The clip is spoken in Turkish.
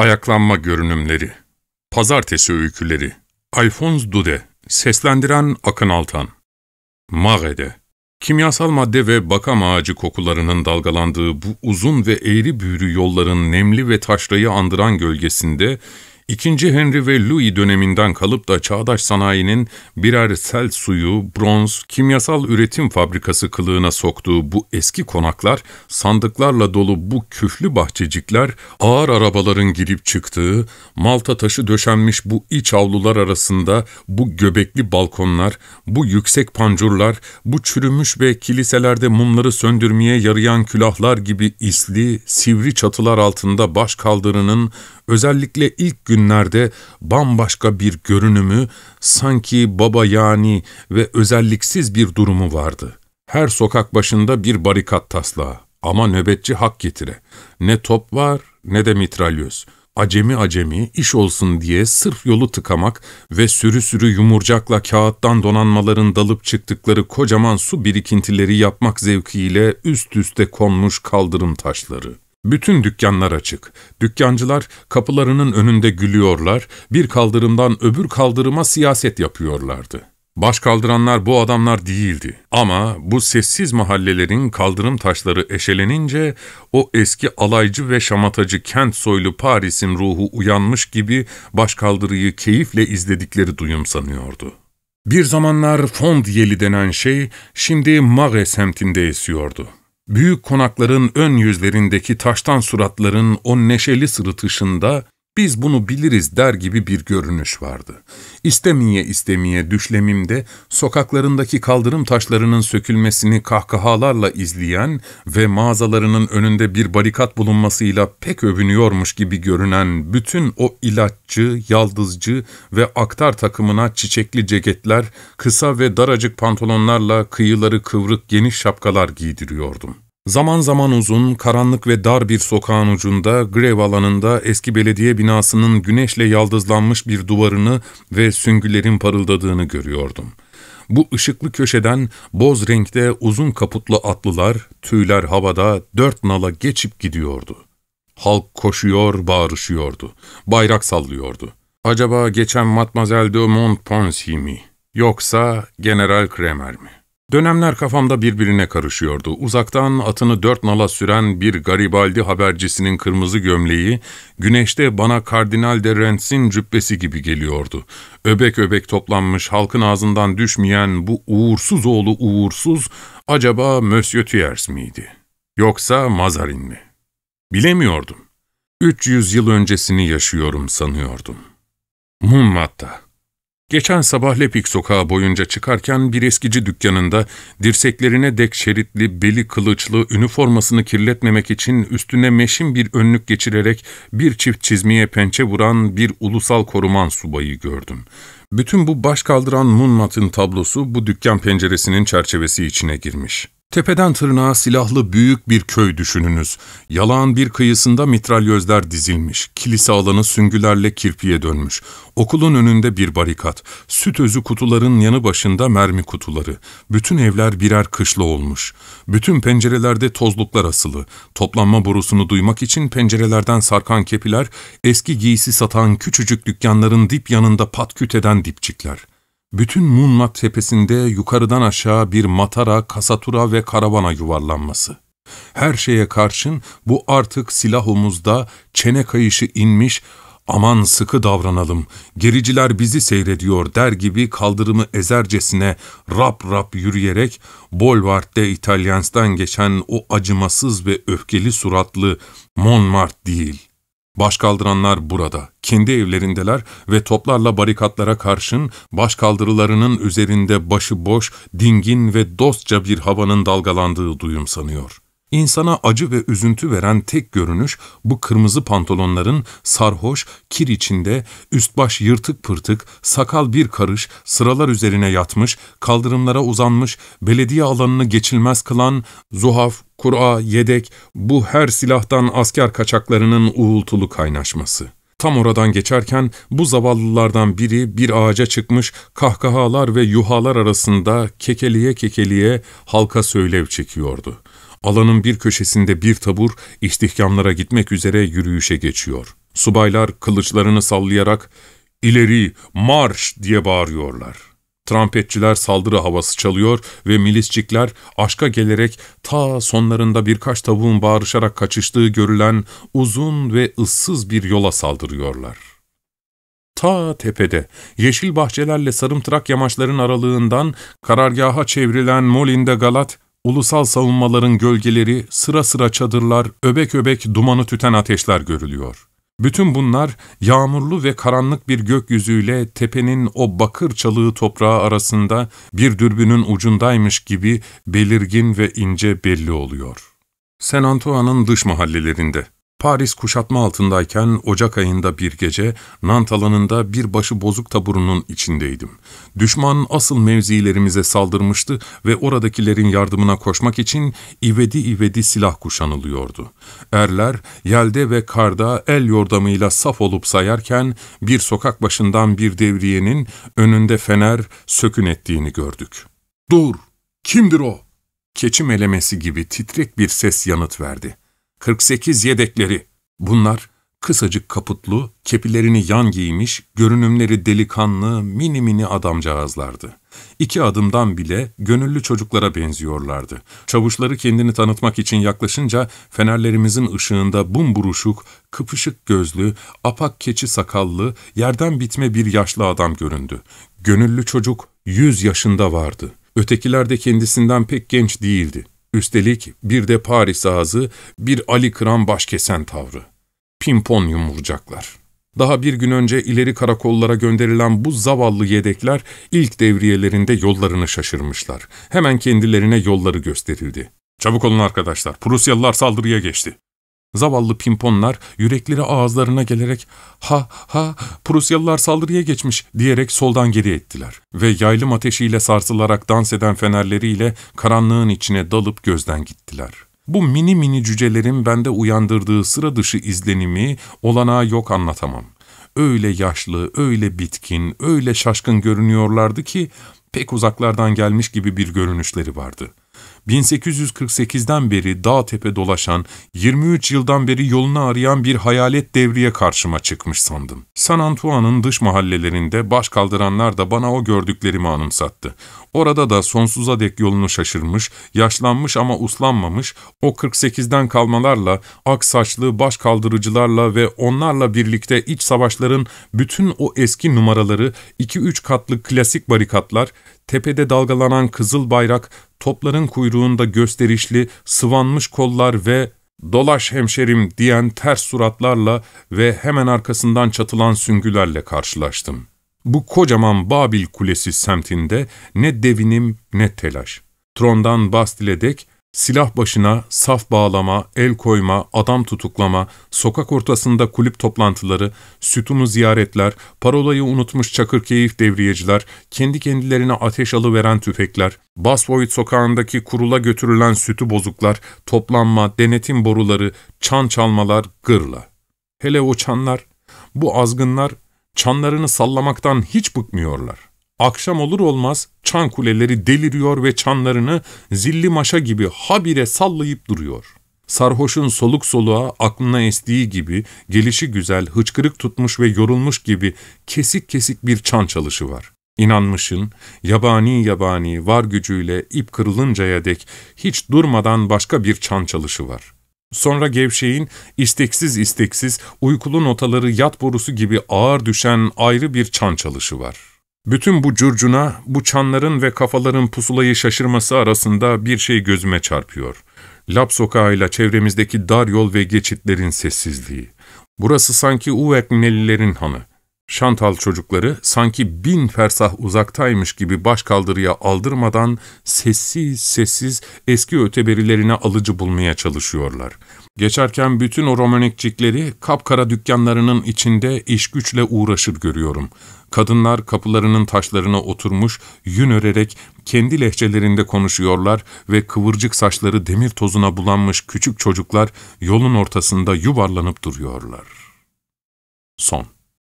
Ayaklanma Görünümleri Pazartesi Öyküleri Alphonse Dude Seslendiren Akın Altan Mağede Kimyasal madde ve bakam ağacı kokularının dalgalandığı bu uzun ve eğri büğrü yolların nemli ve taşrayı andıran gölgesinde İkinci Henry ve Louis döneminden kalıp da çağdaş sanayinin birer sel suyu, bronz, kimyasal üretim fabrikası kılığına soktuğu bu eski konaklar, sandıklarla dolu bu küflü bahçecikler, ağır arabaların girip çıktığı, malta taşı döşenmiş bu iç avlular arasında bu göbekli balkonlar, bu yüksek pancurlar, bu çürümüş ve kiliselerde mumları söndürmeye yarayan külahlar gibi isli, sivri çatılar altında baş kaldırının özellikle ilk gün günlerde bambaşka bir görünümü, sanki baba yani ve özelliksiz bir durumu vardı. Her sokak başında bir barikat taslağı ama nöbetçi hak getire. Ne top var ne de mitralyöz. Acemi acemi iş olsun diye sırf yolu tıkamak ve sürü sürü yumurcakla kağıttan donanmaların dalıp çıktıkları kocaman su birikintileri yapmak zevkiyle üst üste konmuş kaldırım taşları. Bütün dükkanlar açık. Dükkancılar kapılarının önünde gülüyorlar, bir kaldırımdan öbür kaldırıma siyaset yapıyorlardı. Baş kaldıranlar bu adamlar değildi. Ama bu sessiz mahallelerin kaldırım taşları eşelenince o eski alaycı ve şamatacı kent soylu Paris'in ruhu uyanmış gibi baş kaldırıyı keyifle izledikleri duyum sanıyordu. Bir zamanlar Fondiyeli denen şey şimdi Mare semtinde esiyordu büyük konakların ön yüzlerindeki taştan suratların o neşeli sırıtışında biz bunu biliriz der gibi bir görünüş vardı. İstemeye istemeye düşlemimde sokaklarındaki kaldırım taşlarının sökülmesini kahkahalarla izleyen ve mağazalarının önünde bir barikat bulunmasıyla pek övünüyormuş gibi görünen bütün o ilaççı, yaldızcı ve aktar takımına çiçekli ceketler, kısa ve daracık pantolonlarla kıyıları kıvrık geniş şapkalar giydiriyordum.'' Zaman zaman uzun, karanlık ve dar bir sokağın ucunda, grev alanında eski belediye binasının güneşle yaldızlanmış bir duvarını ve süngülerin parıldadığını görüyordum. Bu ışıklı köşeden boz renkte uzun kaputlu atlılar, tüyler havada dört nala geçip gidiyordu. Halk koşuyor, bağırışıyordu. Bayrak sallıyordu. Acaba geçen Matmazel de Montpensier mi? Yoksa General Kremer mi? Dönemler kafamda birbirine karışıyordu. Uzaktan atını dört nala süren bir garibaldi habercisinin kırmızı gömleği, güneşte bana Kardinal de Rentz'in cübbesi gibi geliyordu. Öbek öbek toplanmış, halkın ağzından düşmeyen bu uğursuz oğlu uğursuz, acaba Monsieur Thiers miydi? Yoksa Mazarin mi? Bilemiyordum. 300 yıl öncesini yaşıyorum sanıyordum. Mummatta. Geçen sabah Lepik sokağı boyunca çıkarken bir eskici dükkanında dirseklerine dek şeritli, beli kılıçlı, üniformasını kirletmemek için üstüne meşin bir önlük geçirerek bir çift çizmeye pençe vuran bir ulusal koruman subayı gördüm. Bütün bu baş kaldıran Munmat'ın tablosu bu dükkan penceresinin çerçevesi içine girmiş.'' Tepeden tırnağa silahlı büyük bir köy düşününüz. Yalağın bir kıyısında mitralyözler dizilmiş, kilise alanı süngülerle kirpiye dönmüş. Okulun önünde bir barikat, süt özü kutuların yanı başında mermi kutuları. Bütün evler birer kışla olmuş. Bütün pencerelerde tozluklar asılı. Toplanma borusunu duymak için pencerelerden sarkan kepiler, eski giysi satan küçücük dükkanların dip yanında patküt eden dipçikler bütün Munmat tepesinde yukarıdan aşağı bir matara, kasatura ve karavana yuvarlanması. Her şeye karşın bu artık silah omuzda, çene kayışı inmiş, aman sıkı davranalım, gericiler bizi seyrediyor der gibi kaldırımı ezercesine rap rap yürüyerek Bolvart'te İtalyans'tan geçen o acımasız ve öfkeli suratlı Monmart değil, Başkaldıranlar burada, kendi evlerindeler ve toplarla barikatlara karşın başkaldırılarının üzerinde başıboş, dingin ve dostça bir havanın dalgalandığı duyum sanıyor. İnsana acı ve üzüntü veren tek görünüş bu kırmızı pantolonların sarhoş, kir içinde, üst baş yırtık pırtık, sakal bir karış, sıralar üzerine yatmış, kaldırımlara uzanmış, belediye alanını geçilmez kılan, zuhaf, kura, yedek, bu her silahtan asker kaçaklarının uğultulu kaynaşması. Tam oradan geçerken bu zavallılardan biri bir ağaca çıkmış kahkahalar ve yuhalar arasında kekeliye kekeliye halka söylev çekiyordu.'' Alanın bir köşesinde bir tabur istihkamlara gitmek üzere yürüyüşe geçiyor. Subaylar kılıçlarını sallayarak ''İleri, marş!'' diye bağırıyorlar. Trampetçiler saldırı havası çalıyor ve milisçikler aşka gelerek ta sonlarında birkaç tavuğun bağırışarak kaçıştığı görülen uzun ve ıssız bir yola saldırıyorlar. Ta tepede, yeşil bahçelerle sarımtırak yamaçların aralığından karargaha çevrilen Molinde Galat, ulusal savunmaların gölgeleri, sıra sıra çadırlar, öbek öbek dumanı tüten ateşler görülüyor. Bütün bunlar yağmurlu ve karanlık bir gökyüzüyle tepenin o bakır çalığı toprağı arasında bir dürbünün ucundaymış gibi belirgin ve ince belli oluyor. San Antoine'ın dış mahallelerinde. Paris kuşatma altındayken Ocak ayında bir gece Nant alanında bir başı bozuk taburunun içindeydim. Düşman asıl mevzilerimize saldırmıştı ve oradakilerin yardımına koşmak için ivedi ivedi silah kuşanılıyordu. Erler yelde ve karda el yordamıyla saf olup sayarken bir sokak başından bir devriyenin önünde fener sökün ettiğini gördük. ''Dur! Kimdir o?'' Keçi elemesi gibi titrek bir ses yanıt verdi. 48 yedekleri. Bunlar kısacık kaputlu, kepilerini yan giymiş, görünümleri delikanlı, mini mini adamcağızlardı. İki adımdan bile gönüllü çocuklara benziyorlardı. Çavuşları kendini tanıtmak için yaklaşınca fenerlerimizin ışığında bumburuşuk, kıpışık gözlü, apak keçi sakallı, yerden bitme bir yaşlı adam göründü. Gönüllü çocuk yüz yaşında vardı. Ötekiler de kendisinden pek genç değildi. Üstelik bir de Paris ağzı, bir Ali Kıran başkesen tavrı. Pimpon yumurcaklar. Daha bir gün önce ileri karakollara gönderilen bu zavallı yedekler ilk devriyelerinde yollarını şaşırmışlar. Hemen kendilerine yolları gösterildi. ''Çabuk olun arkadaşlar, Prusyalılar saldırıya geçti.'' Zavallı pimponlar yürekleri ağızlarına gelerek ''Ha, ha, Prusyalılar saldırıya geçmiş'' diyerek soldan geri ettiler ve yaylım ateşiyle sarsılarak dans eden fenerleriyle karanlığın içine dalıp gözden gittiler. Bu mini mini cücelerin bende uyandırdığı sıra dışı izlenimi olanağı yok anlatamam. Öyle yaşlı, öyle bitkin, öyle şaşkın görünüyorlardı ki pek uzaklardan gelmiş gibi bir görünüşleri vardı. 1848'den beri dağ tepe dolaşan, 23 yıldan beri yolunu arayan bir hayalet devriye karşıma çıkmış sandım. San Antuan'ın dış mahallelerinde baş kaldıranlar da bana o gördüklerimi anımsattı. Orada da sonsuza dek yolunu şaşırmış, yaşlanmış ama uslanmamış, o 48'den kalmalarla, ak saçlı baş kaldırıcılarla ve onlarla birlikte iç savaşların bütün o eski numaraları, 2-3 katlı klasik barikatlar, tepede dalgalanan kızıl bayrak, topların kuyruğunda gösterişli, sıvanmış kollar ve ''Dolaş hemşerim'' diyen ters suratlarla ve hemen arkasından çatılan süngülerle karşılaştım.'' Bu kocaman Babil Kulesi semtinde ne devinim ne telaş. Trondan Bastil'e dek silah başına saf bağlama, el koyma, adam tutuklama, sokak ortasında kulüp toplantıları, sütunu ziyaretler, parolayı unutmuş çakır keyif devriyeciler, kendi kendilerine ateş alıveren tüfekler, Basvoyt sokağındaki kurula götürülen sütü bozuklar, toplanma, denetim boruları, çan çalmalar, gırla. Hele o çanlar, bu azgınlar çanlarını sallamaktan hiç bıkmıyorlar. Akşam olur olmaz çan kuleleri deliriyor ve çanlarını zilli maşa gibi habire sallayıp duruyor. Sarhoşun soluk soluğa aklına estiği gibi gelişi güzel, hıçkırık tutmuş ve yorulmuş gibi kesik kesik bir çan çalışı var. İnanmışın, yabani yabani var gücüyle ip kırılıncaya dek hiç durmadan başka bir çan çalışı var.'' Sonra gevşeğin isteksiz isteksiz uykulu notaları yat borusu gibi ağır düşen ayrı bir çan çalışı var. Bütün bu curcuna, bu çanların ve kafaların pusulayı şaşırması arasında bir şey gözüme çarpıyor. Lap sokağıyla çevremizdeki dar yol ve geçitlerin sessizliği. Burası sanki Uveknelilerin hanı. Şantal çocukları sanki bin fersah uzaktaymış gibi baş kaldırıya aldırmadan sessiz sessiz eski öteberilerine alıcı bulmaya çalışıyorlar. Geçerken bütün o romanikçikleri kapkara dükkanlarının içinde iş güçle uğraşır görüyorum. Kadınlar kapılarının taşlarına oturmuş, yün örerek kendi lehçelerinde konuşuyorlar ve kıvırcık saçları demir tozuna bulanmış küçük çocuklar yolun ortasında yuvarlanıp duruyorlar. Son